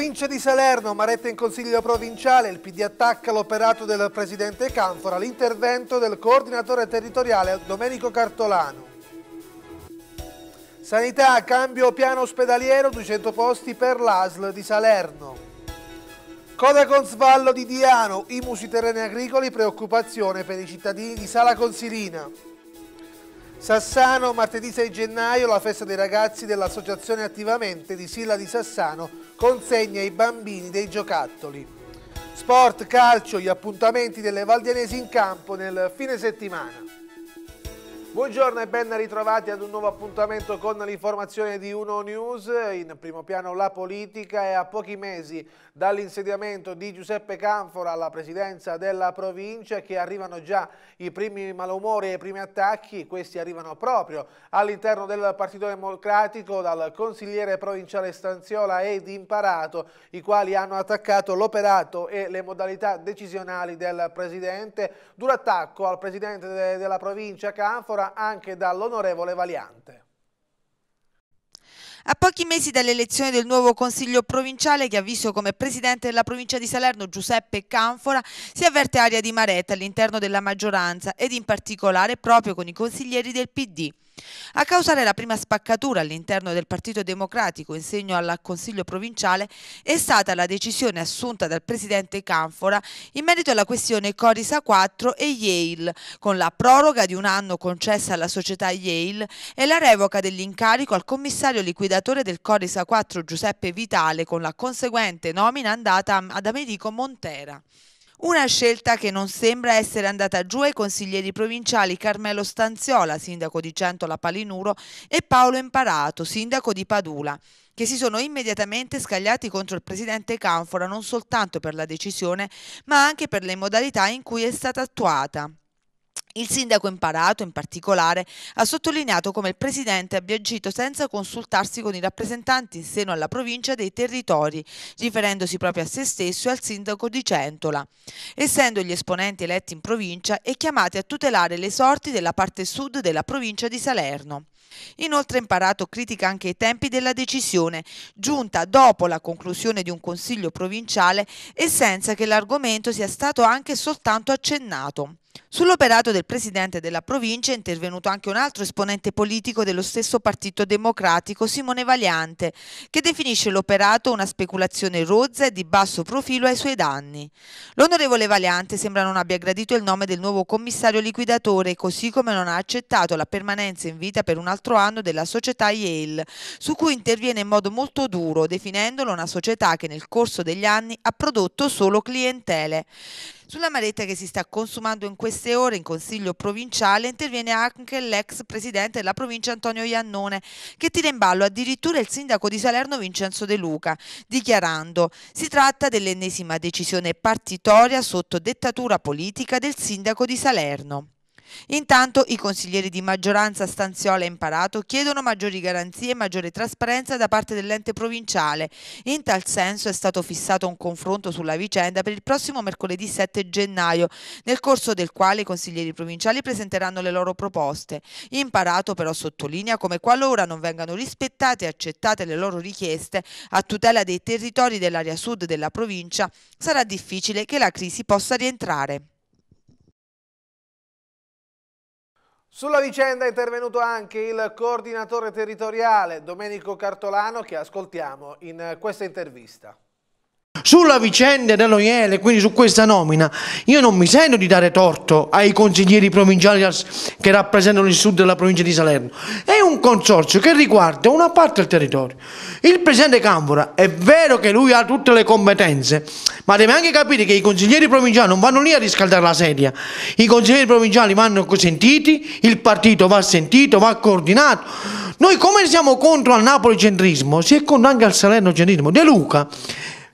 provincia di Salerno, Maretta in consiglio provinciale, il PD attacca l'operato del presidente Canfora, l'intervento del coordinatore territoriale Domenico Cartolano. Sanità, cambio piano ospedaliero, 200 posti per l'ASL di Salerno. Coda Consvallo di Diano, i musi terreni agricoli, preoccupazione per i cittadini di Sala Consilina. Sassano, martedì 6 gennaio, la festa dei ragazzi dell'Associazione Attivamente di Silla di Sassano consegna ai bambini dei giocattoli. Sport, calcio, gli appuntamenti delle valdianesi in campo nel fine settimana. Buongiorno e ben ritrovati ad un nuovo appuntamento con l'informazione di Uno News, in primo piano la politica e a pochi mesi dall'insediamento di Giuseppe Canfora alla presidenza della provincia che arrivano già i primi malumori e i primi attacchi, questi arrivano proprio all'interno del Partito Democratico dal consigliere provinciale Stanziola ed Imparato, i quali hanno attaccato l'operato e le modalità decisionali del presidente. Duro attacco al presidente de della provincia Canfora ora anche dall'onorevole Valiante. A pochi mesi dall'elezione del nuovo Consiglio provinciale che ha visto come presidente della provincia di Salerno Giuseppe Canfora, si avverte aria di maretta all'interno della maggioranza ed in particolare proprio con i consiglieri del PD. A causare la prima spaccatura all'interno del Partito Democratico in segno al Consiglio provinciale è stata la decisione assunta dal presidente Canfora in merito alla questione Corisa 4 e Yale, con la proroga di un anno concessa alla società Yale e la revoca dell'incarico al commissario liquidatore del Corisa 4 Giuseppe Vitale con la conseguente nomina andata ad Americo Montera. Una scelta che non sembra essere andata giù ai consiglieri provinciali Carmelo Stanziola, sindaco di Centola Palinuro, e Paolo Imparato, sindaco di Padula che si sono immediatamente scagliati contro il presidente Canfora non soltanto per la decisione, ma anche per le modalità in cui è stata attuata. Il sindaco Imparato, in particolare, ha sottolineato come il Presidente abbia agito senza consultarsi con i rappresentanti in seno alla provincia dei territori, riferendosi proprio a se stesso e al sindaco di Centola. Essendo gli esponenti eletti in provincia e chiamati a tutelare le sorti della parte sud della provincia di Salerno. Inoltre Imparato critica anche i tempi della decisione, giunta dopo la conclusione di un consiglio provinciale e senza che l'argomento sia stato anche soltanto accennato. Sull'operato del presidente della provincia è intervenuto anche un altro esponente politico dello stesso Partito Democratico, Simone Valiante, che definisce l'operato una speculazione rozza e di basso profilo ai suoi danni. L'onorevole Valiante sembra non abbia gradito il nome del nuovo commissario liquidatore, così come non ha accettato la permanenza in vita per un altro anno della società Yale, su cui interviene in modo molto duro, definendola una società che nel corso degli anni ha prodotto solo clientele. Sulla maletta che si sta consumando in queste ore in Consiglio provinciale interviene anche l'ex presidente della provincia Antonio Iannone, che tira in ballo addirittura il sindaco di Salerno Vincenzo De Luca, dichiarando si tratta dell'ennesima decisione partitoria sotto dettatura politica del sindaco di Salerno. Intanto i consiglieri di maggioranza Stanziola e Imparato chiedono maggiori garanzie e maggiore trasparenza da parte dell'ente provinciale. In tal senso è stato fissato un confronto sulla vicenda per il prossimo mercoledì 7 gennaio, nel corso del quale i consiglieri provinciali presenteranno le loro proposte. Imparato però sottolinea come qualora non vengano rispettate e accettate le loro richieste a tutela dei territori dell'area sud della provincia, sarà difficile che la crisi possa rientrare. Sulla vicenda è intervenuto anche il coordinatore territoriale Domenico Cartolano che ascoltiamo in questa intervista. Sulla vicenda dello Iele, quindi su questa nomina, io non mi sento di dare torto ai consiglieri provinciali che rappresentano il sud della provincia di Salerno. È un consorzio che riguarda una parte del territorio. Il presidente Canfora è vero che lui ha tutte le competenze, ma deve anche capire che i consiglieri provinciali non vanno lì a riscaldare la sedia. I consiglieri provinciali vanno sentiti, il partito va sentito, va coordinato. Noi come siamo contro al Napoli centrismo, si è contro anche al Salerno centrismo. De Luca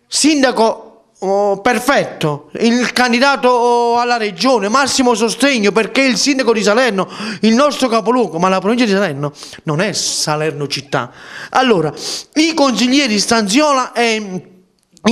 sindaco oh, perfetto, il candidato alla regione, massimo sostegno perché il sindaco di Salerno, il nostro capoluogo, ma la provincia di Salerno non è Salerno città. Allora, i consiglieri Stanziola e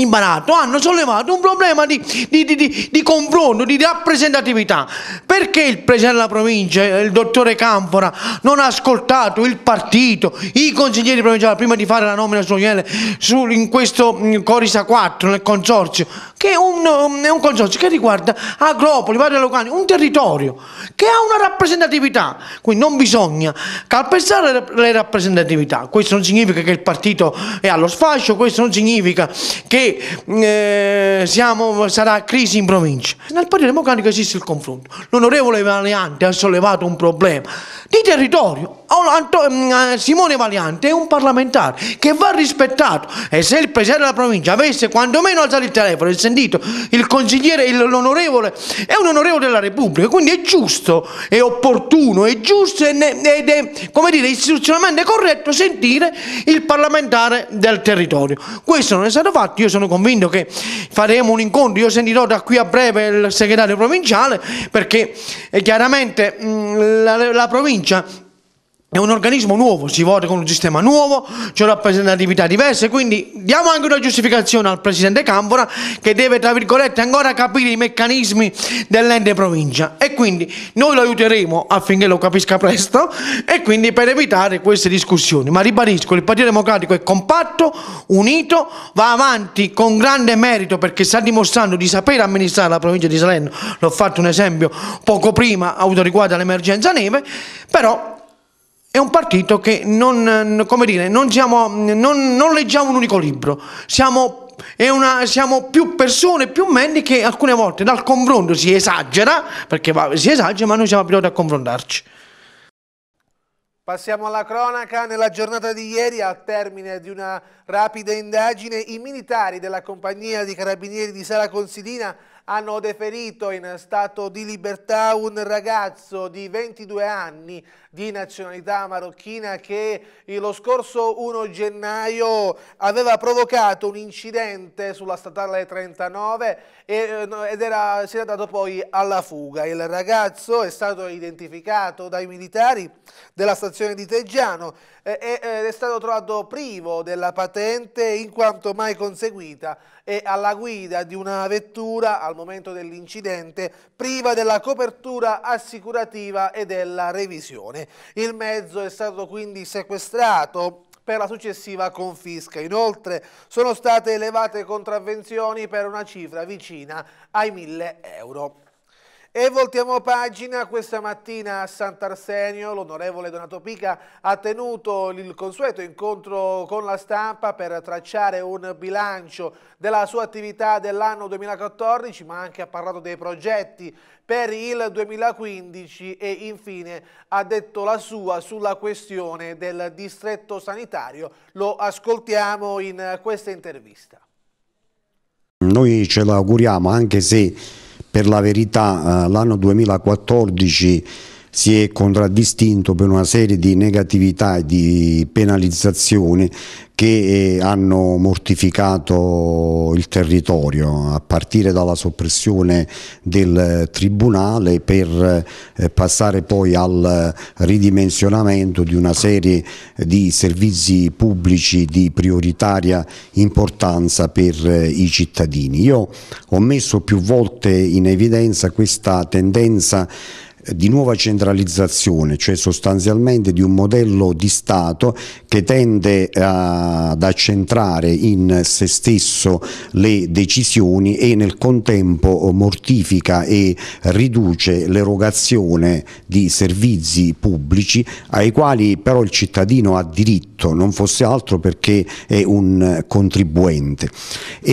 imparato, hanno sollevato un problema di, di, di, di, confronto, di rappresentatività. Perché il Presidente della provincia, il dottore Canfora, non ha ascoltato il partito, i consiglieri provinciali prima di fare la nomina Sognele su, in questo in mm, Corisa 4, nel consorzio, che è un, mm, è un consorzio che riguarda Agropoli, Valle Locani, un territorio che ha una rappresentatività. Quindi non bisogna calpestare le rappresentatività. Questo non significa che il partito è allo sfascio, questo non significa che Mm, eh, siamo, sarà crisi in provincia. Nel Parere Democratico esiste il confronto. L'onorevole Valiante ha sollevato un problema di territorio Mm, eh, Simone Valiante è un parlamentare che va rispettato e se il presidente della provincia avesse quantomeno alzato il telefono e sentito il consigliere, l'onorevole, è un onorevole della Repubblica, quindi è giusto, è opportuno, è giusto ed è, come dire, istituzionalmente corretto sentire il parlamentare del territorio. Questo non è stato fatto, io sono convinto che faremo un incontro, io sentirò da qui a breve il segretario provinciale perché eh, chiaramente mm, la, la provincia è un organismo nuovo, si vota con un sistema nuovo, c'è rappresentatività diverse, quindi diamo anche una giustificazione al Presidente Campora che deve, tra virgolette, ancora capire i meccanismi dell'ente provincia e quindi noi lo aiuteremo affinché lo capisca presto e quindi per evitare queste discussioni. Ma ribadisco, il Partito Democratico è compatto, unito, va avanti con grande merito perché sta dimostrando di sapere amministrare la provincia di Salerno, l'ho fatto un esempio poco prima, autoriguardo all'emergenza neve, però è un partito che non, eh, come dire, non, siamo, non, non leggiamo un unico libro, siamo, una, siamo più persone, più menti che alcune volte dal confronto si esagera, perché va, si esagera, ma noi siamo abituati a confrontarci. Passiamo alla cronaca. Nella giornata di ieri, al termine di una rapida indagine, i militari della compagnia di carabinieri di Sala Consilina hanno deferito in stato di libertà un ragazzo di 22 anni di nazionalità marocchina che lo scorso 1 gennaio aveva provocato un incidente sulla statale 39 eh, ed era, si era dato poi alla fuga. Il ragazzo è stato identificato dai militari della stazione di Teggiano ed eh, eh, è stato trovato privo della patente in quanto mai conseguita e alla guida di una vettura al momento dell'incidente priva della copertura assicurativa e della revisione. Il mezzo è stato quindi sequestrato per la successiva confisca. Inoltre sono state elevate contravvenzioni per una cifra vicina ai 1000 euro. E voltiamo pagina, questa mattina a Sant'Arsenio l'onorevole Donato Pica ha tenuto il consueto incontro con la stampa per tracciare un bilancio della sua attività dell'anno 2014 ma anche ha parlato dei progetti per il 2015 e infine ha detto la sua sulla questione del distretto sanitario. Lo ascoltiamo in questa intervista. Noi ce l'auguriamo anche se per la verità eh, l'anno 2014 si è contraddistinto per una serie di negatività e di penalizzazioni che eh, hanno mortificato il territorio, a partire dalla soppressione del Tribunale per eh, passare poi al ridimensionamento di una serie di servizi pubblici di prioritaria importanza per eh, i cittadini. Io ho messo più volte in evidenza questa tendenza di nuova centralizzazione, cioè sostanzialmente di un modello di Stato che tende ad accentrare in se stesso le decisioni e nel contempo mortifica e riduce l'erogazione di servizi pubblici ai quali però il cittadino ha diritto diritto, non fosse altro perché è un eh, contribuente. E,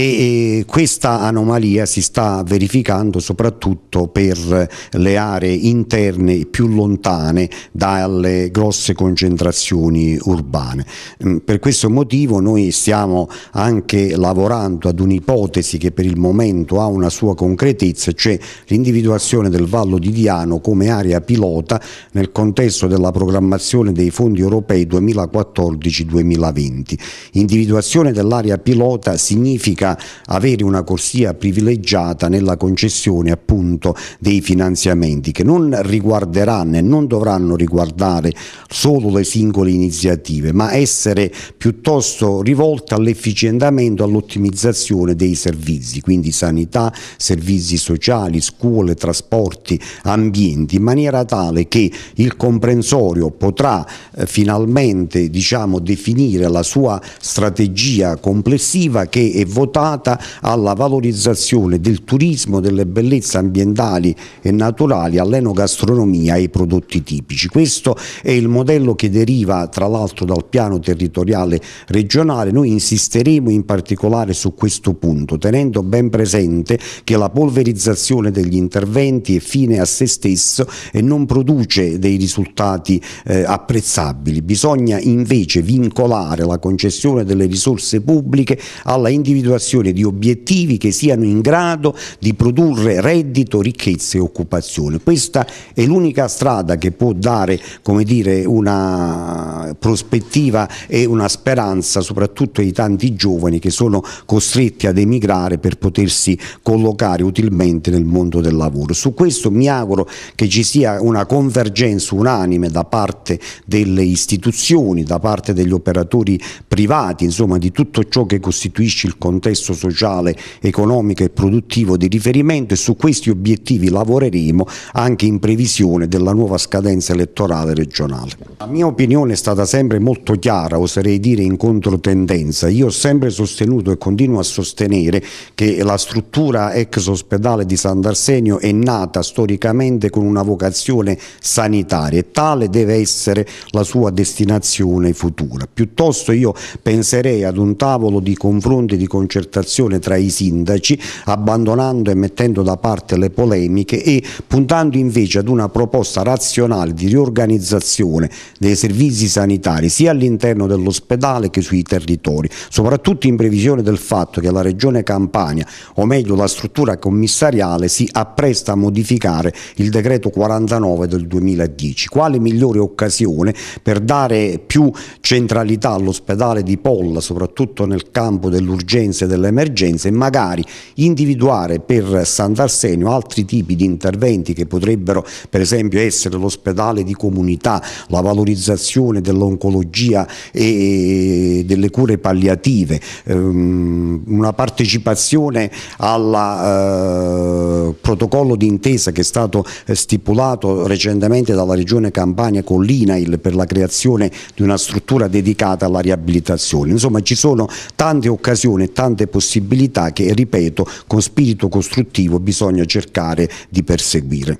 e questa anomalia si sta verificando soprattutto per eh, le aree interne più lontane dalle grosse concentrazioni urbane. Mm, per questo motivo noi stiamo anche lavorando ad un'ipotesi che per il momento ha una sua concretezza, cioè l'individuazione del Vallo di Diano come area pilota nel contesto della programmazione dei fondi europei 2014 2014-2020. Individuazione dell'area pilota significa avere una corsia privilegiata nella concessione appunto dei finanziamenti che non riguarderanno e non dovranno riguardare solo le singole iniziative, ma essere piuttosto rivolte all'efficientamento, all'ottimizzazione dei servizi, quindi sanità, servizi sociali, scuole, trasporti, ambienti, in maniera tale che il comprensorio potrà eh, finalmente diciamo, possiamo definire la sua strategia complessiva che è votata alla valorizzazione del turismo, delle bellezze ambientali e naturali, all'enogastronomia e ai prodotti tipici. Questo è il modello che deriva tra l'altro dal piano territoriale regionale. Noi insisteremo in particolare su questo punto, tenendo ben presente che la polverizzazione degli interventi è fine a se stesso e non produce dei risultati eh, apprezzabili. Bisogna invece invece vincolare la concessione delle risorse pubbliche alla individuazione di obiettivi che siano in grado di produrre reddito, ricchezza e occupazione. Questa è l'unica strada che può dare dire, una prospettiva e una speranza soprattutto ai tanti giovani che sono costretti ad emigrare per potersi collocare utilmente nel mondo del lavoro. Su questo mi auguro che ci sia una convergenza unanime da parte delle istituzioni, da parte parte degli operatori privati, insomma di tutto ciò che costituisce il contesto sociale, economico e produttivo di riferimento e su questi obiettivi lavoreremo anche in previsione della nuova scadenza elettorale regionale. La mia opinione è stata sempre molto chiara, oserei dire in controtendenza. Io ho sempre sostenuto e continuo a sostenere che la struttura ex ospedale di Sant'Arsenio è nata storicamente con una vocazione sanitaria e tale deve essere la sua destinazione futura futura. Piuttosto io penserei ad un tavolo di confronto e di concertazione tra i sindaci, abbandonando e mettendo da parte le polemiche e puntando invece ad una proposta razionale di riorganizzazione dei servizi sanitari sia all'interno dell'ospedale che sui territori, soprattutto in previsione del fatto che la Regione Campania, o meglio la struttura commissariale, si appresta a modificare il decreto 49 del 2010. Quale migliore occasione per dare più centralità all'ospedale di Polla, soprattutto nel campo dell'urgenza e dell'emergenza e magari individuare per Sant'Arsenio altri tipi di interventi che potrebbero per esempio essere l'ospedale di comunità, la valorizzazione dell'oncologia e delle cure palliative, ehm, una partecipazione al eh, protocollo d'intesa che è stato eh, stipulato recentemente dalla Regione Campania con l'INAIL per la creazione di una struttura struttura dedicata alla riabilitazione. Insomma ci sono tante occasioni e tante possibilità che, ripeto, con spirito costruttivo bisogna cercare di perseguire.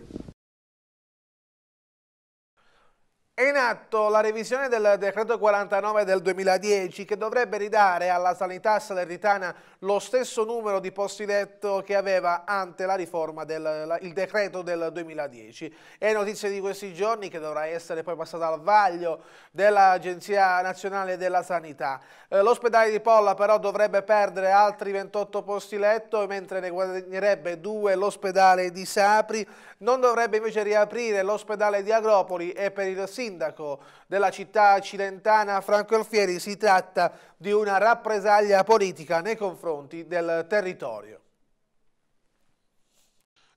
atto la revisione del decreto 49 del 2010 che dovrebbe ridare alla sanità salernitana lo stesso numero di posti letto che aveva ante la riforma del il decreto del 2010. È notizia di questi giorni che dovrà essere poi passata al vaglio dell'Agenzia Nazionale della Sanità. Eh, L'ospedale di Polla però dovrebbe perdere altri 28 posti letto mentre ne guadagnerebbe due l'ospedale di Sapri non dovrebbe invece riaprire l'ospedale di Agropoli e per il sindaco della città cilentana Franco Alfieri si tratta di una rappresaglia politica nei confronti del territorio.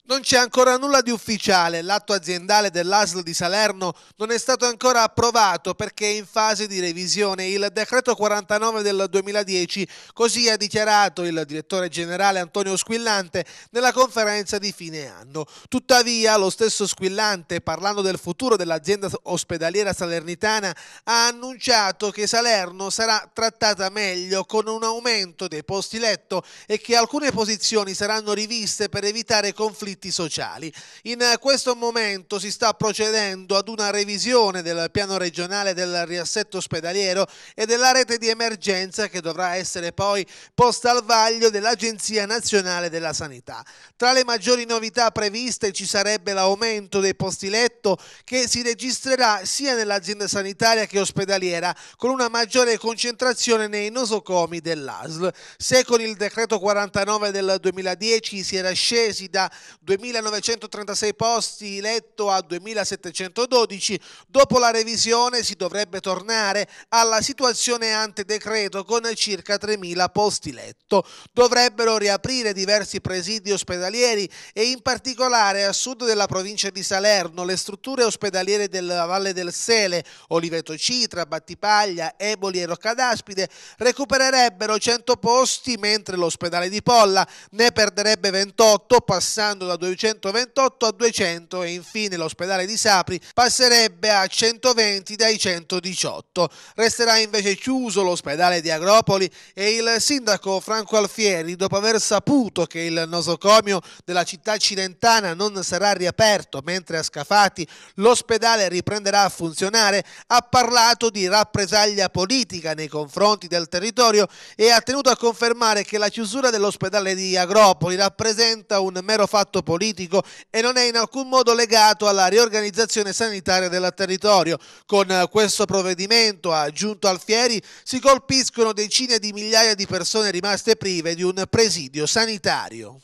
Non c'è ancora nulla di ufficiale, l'atto aziendale dell'ASL di Salerno non è stato ancora approvato perché è in fase di revisione il decreto 49 del 2010, così ha dichiarato il direttore generale Antonio Squillante nella conferenza di fine anno. Tuttavia lo stesso Squillante, parlando del futuro dell'azienda ospedaliera salernitana, ha annunciato che Salerno sarà trattata meglio con un aumento dei posti letto e che alcune posizioni saranno riviste per evitare conflitti diritti sociali. In eh, questo momento si sta procedendo ad una revisione del piano regionale del riassetto ospedaliero e della rete di emergenza che dovrà essere poi posta al vaglio dell'Agenzia Nazionale della Sanità. Tra le maggiori novità previste ci sarebbe l'aumento dei posti letto che si registrerà sia nell'azienda sanitaria che ospedaliera con una maggiore concentrazione nei nosocomi dell'ASL. Se con il decreto 49 del 2010 si era scesi da 2.936 posti letto a 2.712, dopo la revisione si dovrebbe tornare alla situazione ante decreto con circa 3.000 posti letto. Dovrebbero riaprire diversi presidi ospedalieri e in particolare a sud della provincia di Salerno le strutture ospedaliere della Valle del Sele, Oliveto Citra, Battipaglia, Eboli e Roccadaspide recupererebbero 100 posti mentre l'ospedale di Polla ne perderebbe 28 passando da da 228 a 200 e infine l'ospedale di Sapri passerebbe a 120 dai 118. Resterà invece chiuso l'ospedale di Agropoli e il sindaco Franco Alfieri, dopo aver saputo che il nosocomio della città cilentana non sarà riaperto mentre a Scafati l'ospedale riprenderà a funzionare, ha parlato di rappresaglia politica nei confronti del territorio e ha tenuto a confermare che la chiusura dell'ospedale di Agropoli rappresenta un mero fatto politico e non è in alcun modo legato alla riorganizzazione sanitaria del territorio. Con eh, questo provvedimento, ha aggiunto Alfieri, si colpiscono decine di migliaia di persone rimaste prive di un presidio sanitario.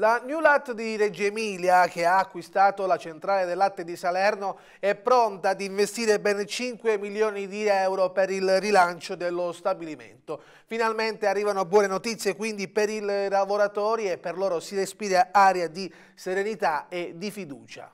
La New Newlat di Reggio Emilia, che ha acquistato la centrale del latte di Salerno, è pronta ad investire ben 5 milioni di euro per il rilancio dello stabilimento. Finalmente arrivano buone notizie quindi per i lavoratori e per loro si respira aria di serenità e di fiducia.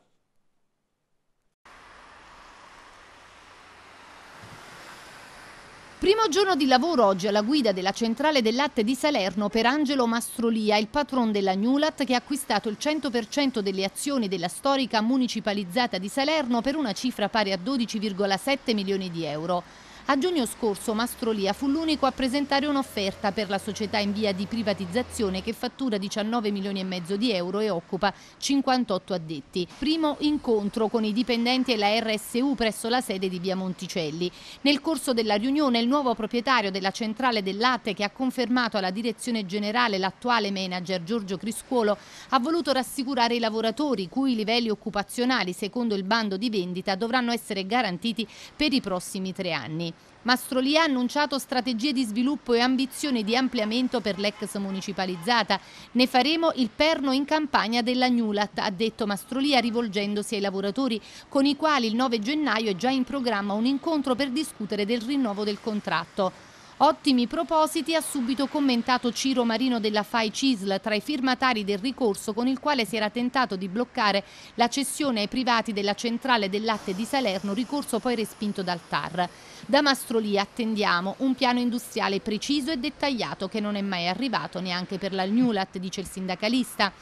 Primo giorno di lavoro oggi alla guida della centrale del latte di Salerno per Angelo Mastrolia, il patron della Newlat che ha acquistato il 100% delle azioni della storica municipalizzata di Salerno per una cifra pari a 12,7 milioni di euro. A giugno scorso Mastrolia fu l'unico a presentare un'offerta per la società in via di privatizzazione che fattura 19 milioni e mezzo di euro e occupa 58 addetti. Primo incontro con i dipendenti e la RSU presso la sede di via Monticelli. Nel corso della riunione il nuovo proprietario della centrale del latte che ha confermato alla direzione generale l'attuale manager Giorgio Criscuolo ha voluto rassicurare i lavoratori cui i livelli occupazionali secondo il bando di vendita dovranno essere garantiti per i prossimi tre anni. Mastrolì ha annunciato strategie di sviluppo e ambizioni di ampliamento per l'ex municipalizzata. Ne faremo il perno in campagna della Nulat, ha detto Mastrolia rivolgendosi ai lavoratori, con i quali il 9 gennaio è già in programma un incontro per discutere del rinnovo del contratto. Ottimi propositi ha subito commentato Ciro Marino della FAI CISL tra i firmatari del ricorso con il quale si era tentato di bloccare la cessione ai privati della centrale del latte di Salerno, ricorso poi respinto dal TAR. Da Mastrolia attendiamo un piano industriale preciso e dettagliato che non è mai arrivato neanche per la NULAT, dice il sindacalista.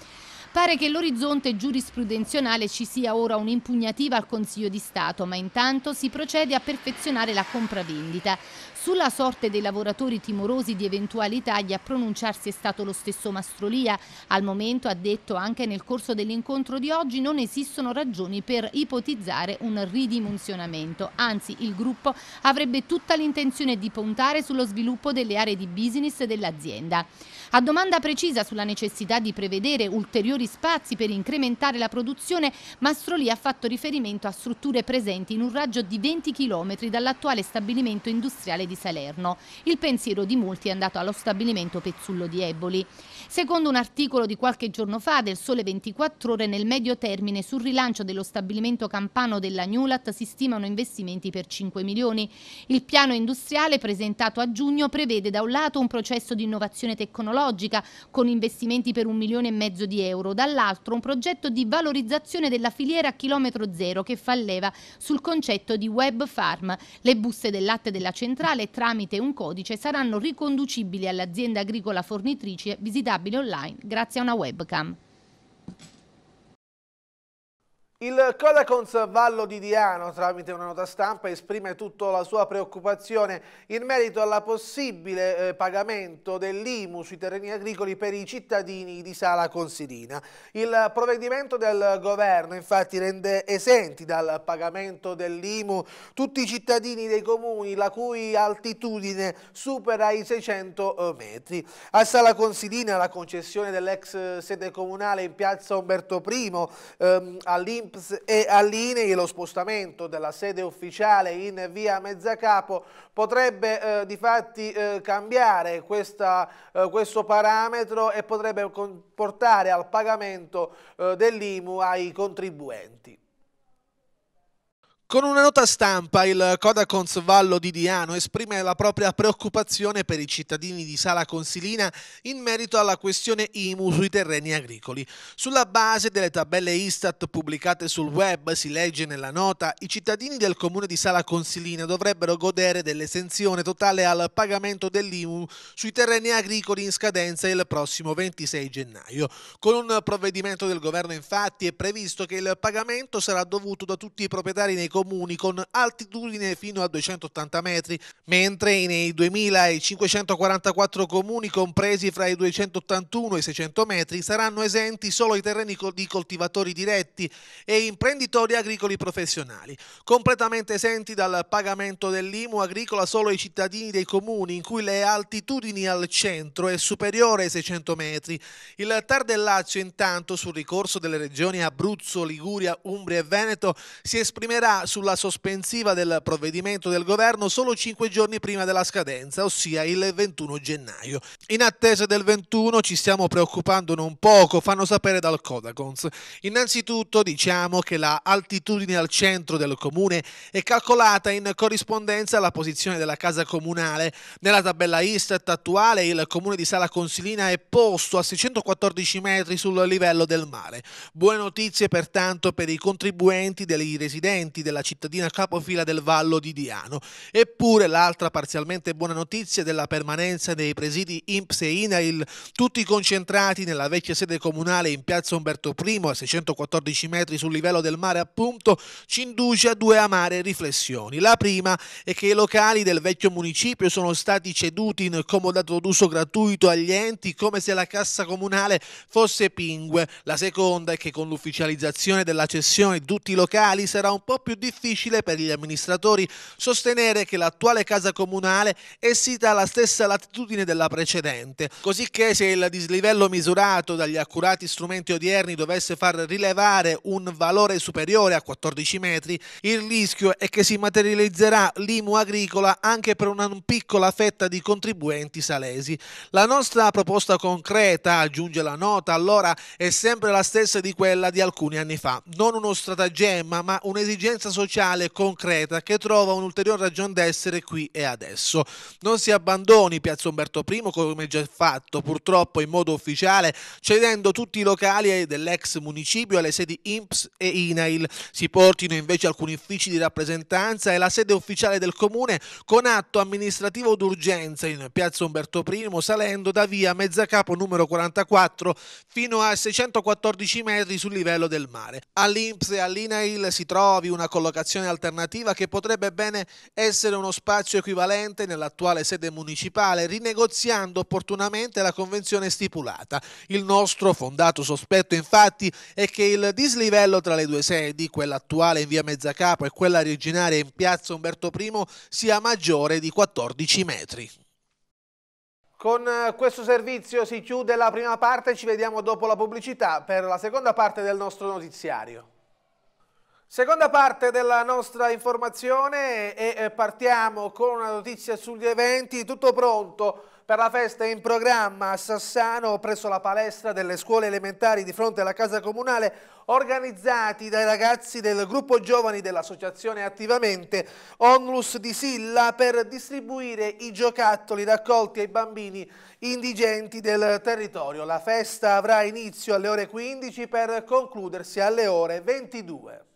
Pare che l'orizzonte giurisprudenziale ci sia ora un'impugnativa al Consiglio di Stato, ma intanto si procede a perfezionare la compravendita. Sulla sorte dei lavoratori timorosi di eventuali tagli a pronunciarsi è stato lo stesso Mastrolia. Al momento ha detto anche nel corso dell'incontro di oggi non esistono ragioni per ipotizzare un ridimensionamento. Anzi, il gruppo avrebbe tutta l'intenzione di puntare sullo sviluppo delle aree di business dell'azienda. A domanda precisa sulla necessità di prevedere ulteriori spazi per incrementare la produzione, Mastrolì ha fatto riferimento a strutture presenti in un raggio di 20 km dall'attuale stabilimento industriale di Salerno. Il pensiero di molti è andato allo stabilimento Pezzullo di Eboli. Secondo un articolo di qualche giorno fa del Sole 24 Ore nel medio termine sul rilancio dello stabilimento campano della Newlat si stimano investimenti per 5 milioni. Il piano industriale presentato a giugno prevede da un lato un processo di innovazione tecnologica ecologica con investimenti per un milione e mezzo di euro, dall'altro un progetto di valorizzazione della filiera a chilometro zero che fa leva sul concetto di web farm. Le buste del latte della centrale tramite un codice saranno riconducibili all'azienda agricola fornitrice visitabili online grazie a una webcam. Il Codacons Vallo di Diano, tramite una nota stampa, esprime tutta la sua preoccupazione in merito al possibile eh, pagamento dell'IMU sui terreni agricoli per i cittadini di Sala Consilina. Il provvedimento del governo infatti rende esenti dal pagamento dell'IMU tutti i cittadini dei comuni la cui altitudine supera i 600 eh, metri. A Sala Consilina la concessione dell'ex sede comunale in piazza Umberto I ehm, all'IMU INPS e all'INEI lo spostamento della sede ufficiale in via Mezzacapo potrebbe eh, di fatti eh, cambiare questa, eh, questo parametro e potrebbe portare al pagamento eh, dell'IMU ai contribuenti. Con una nota stampa il Codacons Vallo di Diano esprime la propria preoccupazione per i cittadini di Sala Consilina in merito alla questione IMU sui terreni agricoli. Sulla base delle tabelle Istat pubblicate sul web, si legge nella nota, i cittadini del comune di Sala Consilina dovrebbero godere dell'esenzione totale al pagamento dell'IMU sui terreni agricoli in scadenza il prossimo 26 gennaio. Con un provvedimento del governo infatti è previsto che il pagamento sarà dovuto da tutti i proprietari nei comuni comuni con altitudine fino a 280 metri, mentre nei 2544 comuni compresi fra i 281 e i 600 metri saranno esenti solo i terreni di coltivatori diretti e imprenditori agricoli professionali, completamente esenti dal pagamento dell'IMU agricola solo i cittadini dei comuni in cui le altitudini al centro è superiore ai 600 metri. Il TAR del Lazio intanto sul ricorso delle regioni Abruzzo, Liguria, Umbria e Veneto si esprimerà sulla sospensiva del provvedimento del governo solo cinque giorni prima della scadenza, ossia il 21 gennaio. In attesa del 21 ci stiamo preoccupando non poco, fanno sapere dal Codacons. Innanzitutto diciamo che la altitudine al centro del comune è calcolata in corrispondenza alla posizione della casa comunale. Nella tabella Istat attuale il comune di Sala Consilina è posto a 614 metri sul livello del mare. Buone notizie pertanto per i contribuenti dei residenti del della cittadina capofila del Vallo di Diano. Eppure l'altra parzialmente buona notizia della permanenza dei presidi INPS e INAIL, tutti concentrati nella vecchia sede comunale in piazza Umberto I a 614 metri sul livello del mare appunto, ci induce a due amare riflessioni. La prima è che i locali del vecchio municipio sono stati ceduti in comodato d'uso gratuito agli enti come se la cassa comunale fosse pingue. La seconda è che con l'ufficializzazione della cessione di tutti i locali sarà un po' più difficile per gli amministratori sostenere che l'attuale casa comunale è sita alla stessa latitudine della precedente, cosicché se il dislivello misurato dagli accurati strumenti odierni dovesse far rilevare un valore superiore a 14 metri, il rischio è che si materializzerà l'IMU agricola anche per una piccola fetta di contribuenti salesi. La nostra proposta concreta, aggiunge la nota, allora è sempre la stessa di quella di alcuni anni fa. Non uno stratagemma, ma un'esigenza sociale concreta che trova un'ulteriore ragione d'essere qui e adesso. Non si abbandoni Piazza Umberto I come già fatto, purtroppo in modo ufficiale, cedendo tutti i locali dell'ex municipio alle sedi INPS e INAIL. Si portino invece alcuni uffici di rappresentanza e la sede ufficiale del comune con atto amministrativo d'urgenza in Piazza Umberto I salendo da via Mezzacapo numero 44 fino a 614 metri sul livello del mare. All'INPS e all'INAIL si trovi una colonna collocazione alternativa che potrebbe bene essere uno spazio equivalente nell'attuale sede municipale, rinegoziando opportunamente la convenzione stipulata. Il nostro fondato sospetto infatti è che il dislivello tra le due sedi, quella attuale in via Mezzacapo e quella originaria in piazza Umberto I, sia maggiore di 14 metri. Con eh, questo servizio si chiude la prima parte, ci vediamo dopo la pubblicità per la seconda parte del nostro notiziario. Seconda parte della nostra informazione e eh, partiamo con una notizia sugli eventi, tutto pronto per la festa in programma a Sassano presso la palestra delle scuole elementari di fronte alla casa comunale organizzati dai ragazzi del gruppo giovani dell'associazione Attivamente Onlus di Silla per distribuire i giocattoli raccolti ai bambini indigenti del territorio. La festa avrà inizio alle ore 15 per concludersi alle ore 22.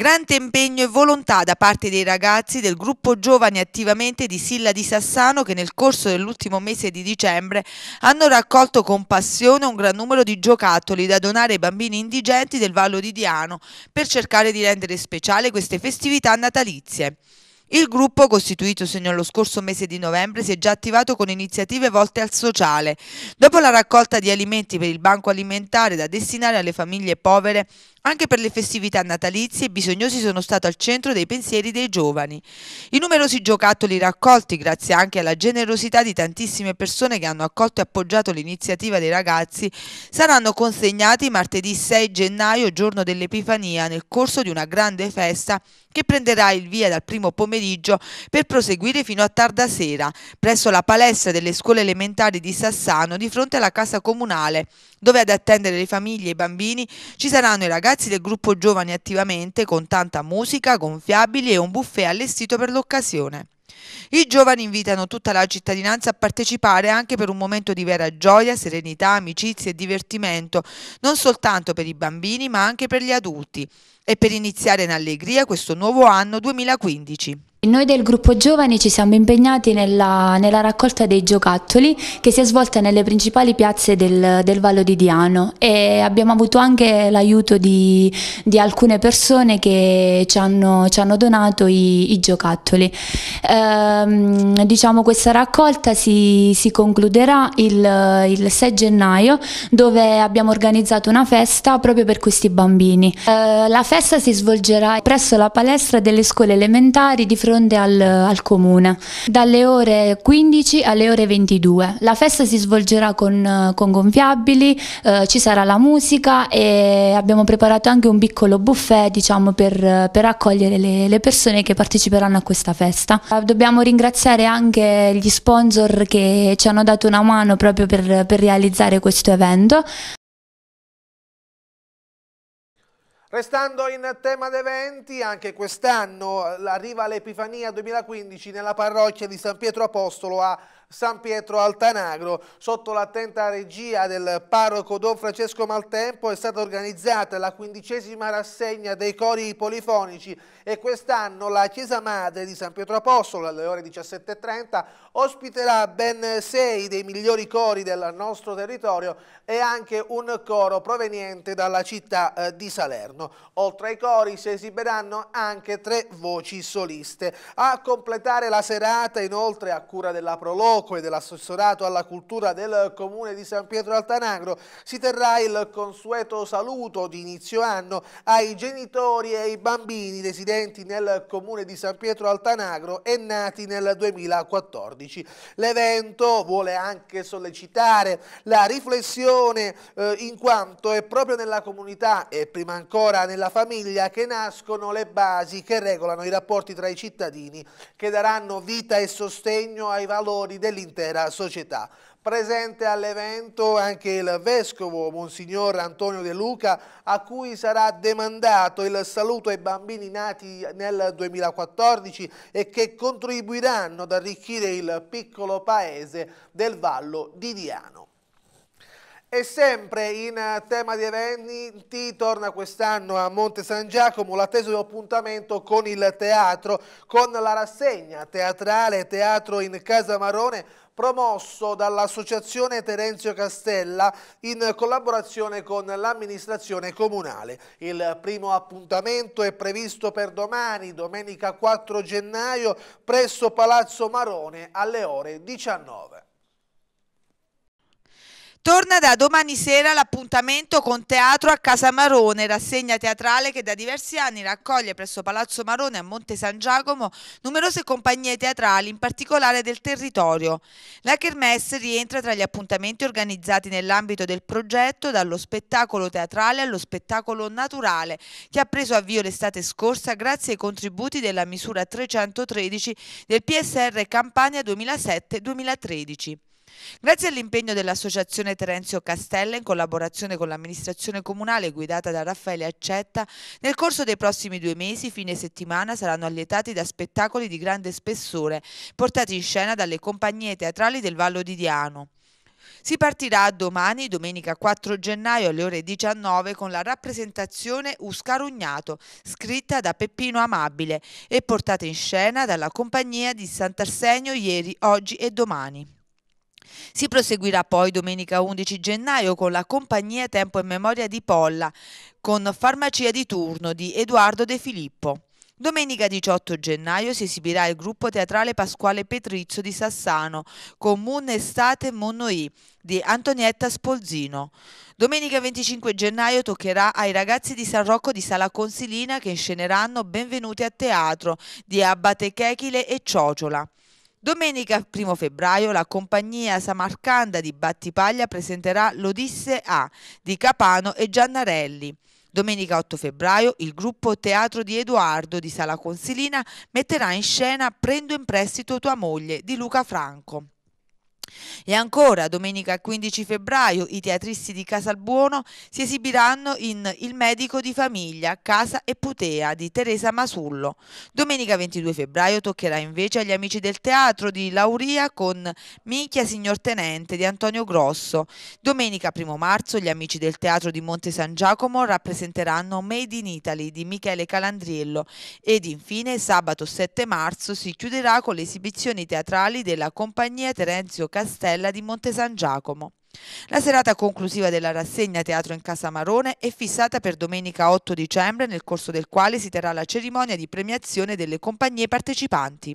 Grande impegno e volontà da parte dei ragazzi del gruppo giovani attivamente di Silla di Sassano che nel corso dell'ultimo mese di dicembre hanno raccolto con passione un gran numero di giocattoli da donare ai bambini indigenti del Vallo di Diano per cercare di rendere speciale queste festività natalizie. Il gruppo, costituitosi nello scorso mese di novembre, si è già attivato con iniziative volte al sociale. Dopo la raccolta di alimenti per il banco alimentare da destinare alle famiglie povere, anche per le festività natalizie i bisognosi sono stati al centro dei pensieri dei giovani. I numerosi giocattoli raccolti grazie anche alla generosità di tantissime persone che hanno accolto e appoggiato l'iniziativa dei ragazzi saranno consegnati martedì 6 gennaio, giorno dell'Epifania, nel corso di una grande festa che prenderà il via dal primo pomeriggio per proseguire fino a tarda sera presso la palestra delle scuole elementari di Sassano di fronte alla casa comunale, dove ad attendere le famiglie e i bambini ci saranno i ragazzi ragazzi del gruppo Giovani Attivamente con tanta musica, gonfiabili e un buffet allestito per l'occasione. I giovani invitano tutta la cittadinanza a partecipare anche per un momento di vera gioia, serenità, amicizia e divertimento, non soltanto per i bambini ma anche per gli adulti e per iniziare in allegria questo nuovo anno 2015. Noi del gruppo giovani ci siamo impegnati nella, nella, raccolta dei giocattoli che si è svolta nelle principali piazze del, del Vallo di Diano e abbiamo avuto anche l'aiuto di, di, alcune persone che ci hanno, ci hanno donato i, i giocattoli. Ehm, diciamo questa raccolta si, si concluderà il, il, 6 gennaio dove abbiamo organizzato una festa proprio per questi bambini. Ehm, la festa si svolgerà presso la palestra delle scuole elementari di fronte d'altronde al, al, comune, dalle ore 15 alle ore 22. La festa si svolgerà con, con gonfiabili, eh, ci sarà la musica e abbiamo preparato anche un piccolo buffet diciamo, per, per accogliere le, le, persone che parteciperanno a questa festa. Eh, dobbiamo ringraziare anche gli sponsor che ci hanno dato una mano proprio per, per realizzare questo evento. Restando in tema di eventi, anche quest'anno eh, arriva l'Epifania 2015 nella parrocchia di San Pietro Apostolo a San Pietro Altanagro. Sotto l'attenta regia del parroco Don Francesco Maltempo è stata organizzata la quindicesima rassegna dei cori polifonici e quest'anno la Chiesa Madre di San Pietro Apostolo alle ore 17.30 ospiterà ben sei dei migliori cori del nostro territorio e anche un coro proveniente dalla città eh, di Salerno. Oltre ai cori si esibiranno anche tre voci soliste. A completare la serata inoltre a cura della Prologo Loco e dell'assessorato alla cultura del comune di San Pietro Altanagro si terrà il consueto saluto di inizio anno ai genitori e ai bambini residenti nel comune di San Pietro Altanagro e nati nel 2014. L'evento vuole anche sollecitare la riflessione eh, in quanto è proprio nella comunità e prima ancora nella famiglia che nascono le basi che regolano i rapporti tra i cittadini che daranno vita e sostegno ai valori del dell'intera società. Presente all'evento anche il Vescovo, Monsignor Antonio De Luca, a cui sarà demandato il saluto ai bambini nati nel 2014 e che contribuiranno ad arricchire il piccolo paese del Vallo di Diano. E sempre in eh, tema di eventi torna quest'anno a Monte San Giacomo l'attesimo appuntamento con il teatro, con la rassegna teatrale Teatro in Casa Marone promosso dall'Associazione Terenzio Castella in collaborazione con l'amministrazione comunale. Il primo appuntamento è previsto per domani, domenica 4 gennaio, presso Palazzo Marone alle ore 19. Torna da domani sera l'appuntamento con Teatro a Casa Marone, rassegna teatrale che da diversi anni raccoglie presso Palazzo Marone a Monte San Giacomo numerose compagnie teatrali, in particolare del territorio. La Kermesse rientra tra gli appuntamenti organizzati nell'ambito del progetto dallo spettacolo teatrale allo spettacolo naturale, che ha preso avvio l'estate scorsa grazie ai contributi della misura 313 del PSR Campania 2007-2013. Grazie all'impegno dell'Associazione Terenzio Castella in collaborazione con l'amministrazione comunale guidata da Raffaele Accetta, nel corso dei prossimi due mesi, fine settimana, saranno allietati da spettacoli di grande spessore portati in scena dalle compagnie teatrali del Vallo di Diano. Si partirà domani, domenica 4 gennaio alle ore 19 con la rappresentazione Uscarugnato, scritta da Peppino Amabile e portata in scena dalla compagnia di Sant'Arsenio ieri, oggi e domani. Si proseguirà poi domenica 11 gennaio con la compagnia Tempo e Memoria di Polla, con Farmacia di turno di Edoardo De Filippo. Domenica 18 gennaio si esibirà il gruppo teatrale Pasquale Petrizzo di Sassano con Moon Estate Monoi di Antonietta Spolzino. Domenica 25 gennaio toccherà ai ragazzi di San Rocco di Sala Consilina che insceneranno Benvenuti a teatro di Abate Chechile e Ciociola. Domenica 1 febbraio la compagnia Samarcanda di Battipaglia presenterà l'Odisse A di Capano e Giannarelli. Domenica 8 febbraio il gruppo Teatro di Edoardo di Sala Consilina metterà in scena Prendo in prestito tua moglie di Luca Franco. E ancora, domenica 15 febbraio, i teatristi di Casalbuono si esibiranno in Il medico di famiglia, Casa e Putea di Teresa Masullo. Domenica 22 febbraio toccherà invece agli amici del teatro di Lauria con Micchia signor Tenente di Antonio Grosso. Domenica 1 marzo gli amici del teatro di Monte San Giacomo rappresenteranno Made in Italy di Michele Calandriello ed infine sabato 7 marzo si chiuderà con le esibizioni teatrali della compagnia Terenzio Calandriello Castella di Monte San Giacomo. La serata conclusiva della rassegna Teatro in Casa Marone è fissata per domenica 8 dicembre, nel corso del quale si terrà la cerimonia di premiazione delle compagnie partecipanti.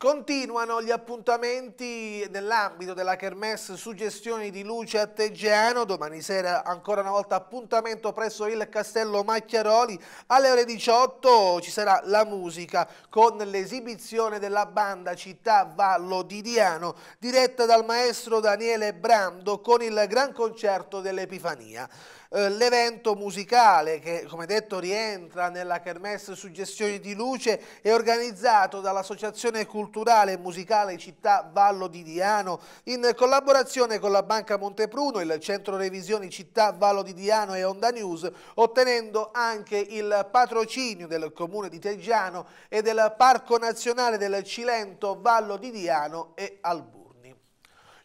Continuano gli appuntamenti nell'ambito della Kermesse Suggestioni di Luce a Teggiano, domani sera ancora una volta appuntamento presso il Castello Macchiaroli, alle ore 18 ci sarà la musica con l'esibizione della banda Città Vallo di Diano, diretta dal maestro Daniele Brando con il gran concerto dell'Epifania. Eh, l'evento musicale che come detto rientra nella Kermesse Suggestioni di Luce è organizzato dall'Associazione Culturale e Musicale Città Vallo di Diano in collaborazione con la Banca Montepruno, il Centro Revisioni Città Vallo di Diano e Onda News ottenendo anche il patrocinio del Comune di Teggiano e del Parco Nazionale del Cilento Vallo di Diano e Albu.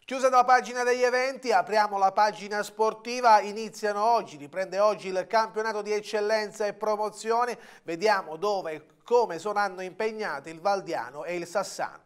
Chiusa la pagina degli eventi, apriamo la pagina sportiva, iniziano oggi, riprende oggi il campionato di eccellenza e promozione, vediamo dove e come saranno impegnati il Valdiano e il Sassano.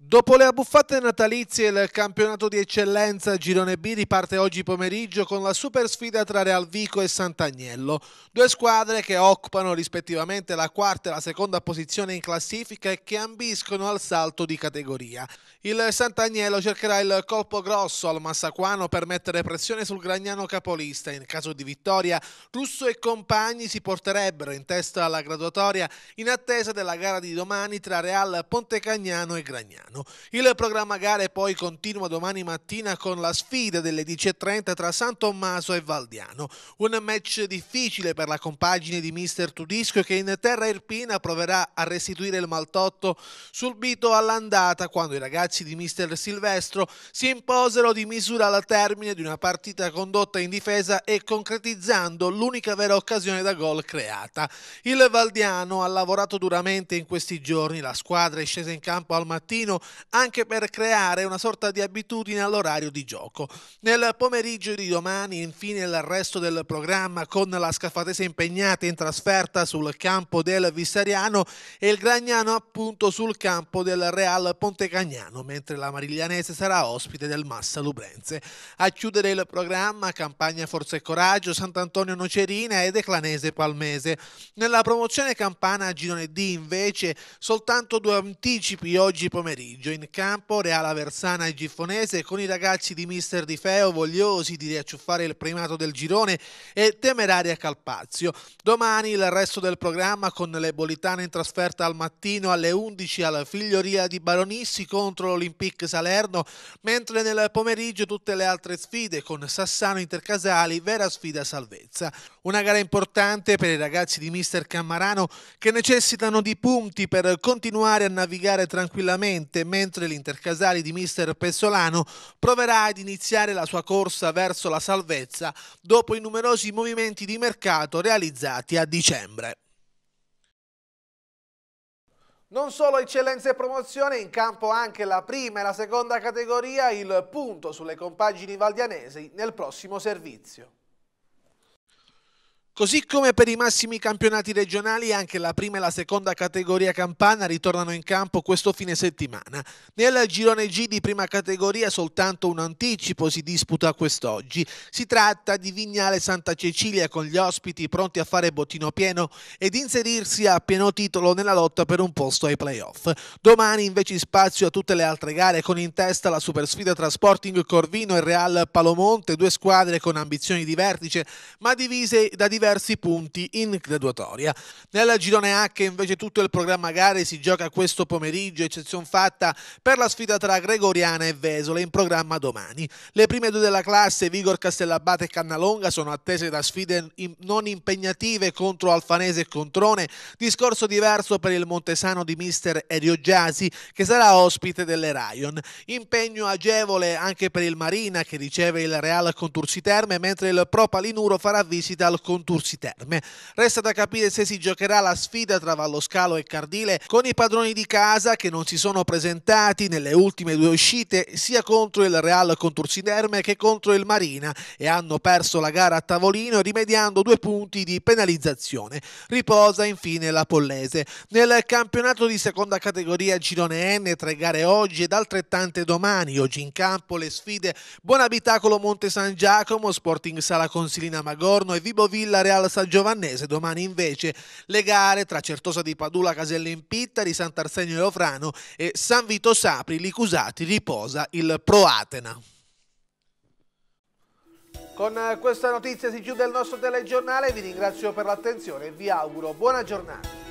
Dopo le abbuffate natalizie, il campionato di eccellenza Girone B riparte oggi pomeriggio con la super sfida tra Real Vico e Sant'Agnello, due squadre che occupano rispettivamente la quarta e la seconda posizione in classifica e che ambiscono al salto di categoria. Il Sant'Agnello cercherà il colpo grosso al Massaquano per mettere pressione sul Gragnano capolista. In caso di vittoria, Russo e compagni si porterebbero in testa alla graduatoria in attesa della gara di domani tra Real Pontecagnano e Gragnano. Milano. Il programma gare poi continua domani mattina con la sfida delle 10.30 tra San Tommaso e Valdiano. Un match difficile per la compagine di Mister Tudisco che in terra irpina proverà a restituire il maltotto subito all'andata quando i ragazzi di Mister Silvestro si imposero di misura alla termine di una partita condotta in difesa e concretizzando l'unica vera occasione da gol creata. Il Valdiano ha lavorato duramente in questi giorni, la squadra è scesa in campo al mattino anche per creare una sorta di abitudine all'orario di gioco. Nel pomeriggio di domani infine il resto del programma con la Scafatese impegnata in trasferta sul campo del Vissariano e il Gragnano appunto sul campo del Real Pontecagnano, mentre la Mariglianese sarà ospite del Massa Lubrense. A chiudere il programma Campagna Forza e Coraggio, Sant'Antonio Nocerina e Declanese Palmese. Nella promozione campana a girone D invece soltanto due anticipi oggi pomeriggio pareggio in campo Reala Versana e Giffonese con i ragazzi di Mister Di Feo vogliosi di riacciuffare il primato del girone e temerari a Calpazio. Domani il resto del programma con le Bolitane in trasferta al mattino alle 11 alla Figlioria di Baronissi contro l'Olympique Salerno, mentre nel pomeriggio tutte le altre sfide con Sassano Intercasali, vera sfida salvezza. Una gara importante per i ragazzi di Mister Cammarano che necessitano di punti per continuare a navigare tranquillamente Fiorente, mentre l'Intercasali di mister Pezzolano proverà ad iniziare la sua corsa verso la salvezza dopo i numerosi movimenti di mercato realizzati a dicembre. Non solo eccellenza e promozione, in campo anche la prima e la seconda categoria, il punto sulle compagini valdianesi nel prossimo servizio. Così come per i massimi campionati regionali, anche la prima e la seconda categoria campana ritornano in campo questo fine settimana. Nel girone G di prima categoria soltanto un anticipo si disputa quest'oggi. Si tratta di Vignale Santa Cecilia con gli ospiti pronti a fare bottino pieno ed inserirsi a pieno titolo nella lotta per un posto ai playoff. Domani invece spazio a tutte le altre gare con in testa la super sfida tra Sporting Corvino e Real Palomonte, due squadre con ambizioni di vertice ma divise da diversi diversi punti in graduatoria. Nella girone H invece tutto il programma gare si gioca questo pomeriggio, eccezione fatta per la sfida tra Gregoriana e Vesole in programma domani. Le prime due della classe, Vigor Castellabate e Cannalonga, sono attese da sfide non impegnative contro Alfanese e Controne. Discorso diverso per il Montesano di mister Erio Giasi che sarà ospite delle Ryan. Impegno agevole anche per il Marina che riceve il Real Contursi Terme mentre il Pro Palinuro farà visita al Contursi Cursi Terme. Resta da capire se si giocherà la sfida tra Valloscalo e Cardile con i padroni di casa che non si sono presentati nelle ultime due uscite sia contro il Real con Terme che contro il Marina e hanno perso la gara a tavolino rimediando due punti di penalizzazione. Riposa infine la Pollese. Nel campionato di seconda categoria Girone N tre gare oggi ed altrettante domani. Oggi in campo le sfide Buon Abitacolo Monte San Giacomo, Sporting Sala Consilina Magorno e Vibo Villa della Real San Giovannese. Domani invece le gare tra Certosa di Padula, Casella in Pittari, Sant'Arsenio e Lofrano e San Vito Sapri, Licusati, riposa il Pro Atena. Con eh, questa notizia si chiude il nostro telegiornale, vi ringrazio per l'attenzione e vi auguro buona giornata.